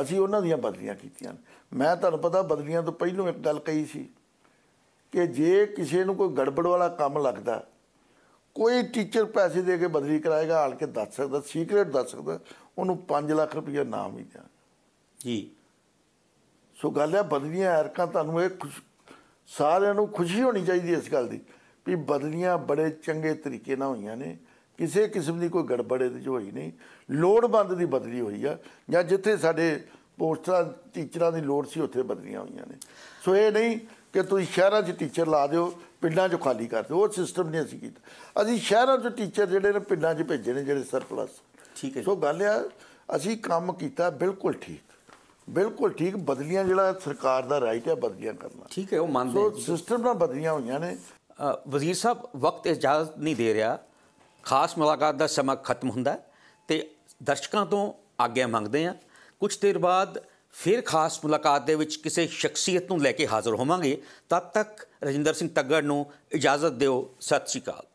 ਅਸੀਂ ਉਹਨਾਂ ਦੀਆਂ ਬਦਲੀਆਂ ਕੀਤੀਆਂ ਮੈਂ ਤੁਹਾਨੂੰ ਪਤਾ ਬਦਲੀਆਂ ਤੋਂ ਪਹਿਲਾਂ ਇੱਕ ਗੱਲ ਕਹੀ ਸੀ ਕਿ ਜੇ ਕਿਸੇ ਨੂੰ ਕੋਈ ਗੜਬੜ ਵਾਲਾ ਕੰਮ ਲੱਗਦਾ ਕੋਈ ਟੀਚਰ ਪੈਸੇ ਦੇ ਕੇ ਬਦਲੀ ਕਰਾਏਗਾ ਆਲ ਕੇ ਦੱਸ ਸਕਦਾ ਸੀਕ੍ਰੀਟ ਦੱਸ ਸਕਦਾ ਉਹਨੂੰ 5 ਲੱਖ ਰੁਪਏ ਨਾਮ ਹੀ ਦਿਆਂ ਜੀ ਸੋ ਗੱਲ ਹੈ ਬਦਲੀਆਂ ਐਰਕਾਂ ਤੁਹਾਨੂੰ ਇਹ ਸਾਰਿਆਂ ਨੂੰ ਖੁਸ਼ੀ ਹੋਣੀ ਚਾਹੀਦੀ ਇਸ ਗੱਲ ਦੀ ਵੀ ਬਦਲੀਆਂ ਬੜੇ ਚੰਗੇ ਤਰੀਕੇ ਨਾਲ ਹੋਈਆਂ ਨੇ ਕਿਸੇ ਕਿਸਮ ਦੀ ਕੋਈ ਗੜਬੜੇ ਦੀ ਹੋਈ ਨਹੀਂ ਲੋੜਬੰਦ ਦੀ ਬਦਲੀ ਹੋਈ ਆ ਜਾਂ ਜਿੱਥੇ ਸਾਡੇ ਪੋਸਟਾਂ ਟੀਚਰਾਂ ਦੀ ਲੋੜ ਸੀ ਉੱਥੇ ਬਦਲੀਆਂ ਹੋਈਆਂ ਨੇ ਸੋ ਇਹ ਨਹੀਂ ਕਿ ਤੁਸੀਂ ਸ਼ਹਿਰਾਂ 'ਚ ਟੀਚਰ ਲਾ ਦਿਓ ਪਿੰਡਾਂ 'ਚ ਖਾਲੀ ਕਰ ਦਿਓ ਉਹ ਸਿਸਟਮ ਨਹੀਂ ਅਸੀਂ ਕੀਤਾ ਅਸੀਂ ਸ਼ਹਿਰਾਂ 'ਚ ਟੀਚਰ ਜਿਹੜੇ ਨੇ ਪਿੰਡਾਂ 'ਚ ਭੇਜੇ ਨੇ ਜਿਹੜੇ ਸਰਪਲਸ ਠੀਕ ਹੈ ਸੋ ਗੱਲ ਆ ਅਸੀਂ ਕੰਮ ਕੀਤਾ ਬਿਲਕੁਲ ਠੀਕ ਬਿਲਕੁਲ ਠੀਕ ਬਦਲੀਆਂ ਜਿਹੜਾ ਸਰਕਾਰ ਦਾ ਰਾਈਟ ਹੈ ਬਦਲੀਆਂ ਕਰਨਾ ਠੀਕ ਹੈ ਉਹ ਮੰਨਦੇ ਸੋ ਸਿਸਟਮ ਨਾਲ ਬਦਲੀਆਂ ਹੋਈਆਂ ਨੇ ਵਜ਼ੀਰ ਸਾਹਿਬ ਵਕਤ ਇਜਾਜ਼ਤ ਨਹੀਂ ਦੇ ਰਿਹਾ ਖਾਸ ਮੁਲਾਕਾਤ ਦਾ ਸਮਾਂ ਖਤਮ ਹੁੰਦਾ ਤੇ ਦਰਸ਼ਕਾਂ ਤੋਂ ਆਗਿਆ ਮੰਗਦੇ ਆ ਕੁਝ ਦੇਰ ਬਾਅਦ ਫਿਰ ਖਾਸ ਮੁਲਾਕਾਤ ਦੇ ਵਿੱਚ ਕਿਸੇ ਸ਼ਖਸੀਅਤ ਨੂੰ ਲੈ ਕੇ ਹਾਜ਼ਰ ਹੋਵਾਂਗੇ ਤਦ ਤੱਕ ਰਜਿੰਦਰ ਸਿੰਘ ਤੱਗੜ ਨੂੰ ਇਜਾਜ਼ਤ ਦਿਓ ਸਤਿ ਸ਼੍ਰੀ ਅਕਾਲ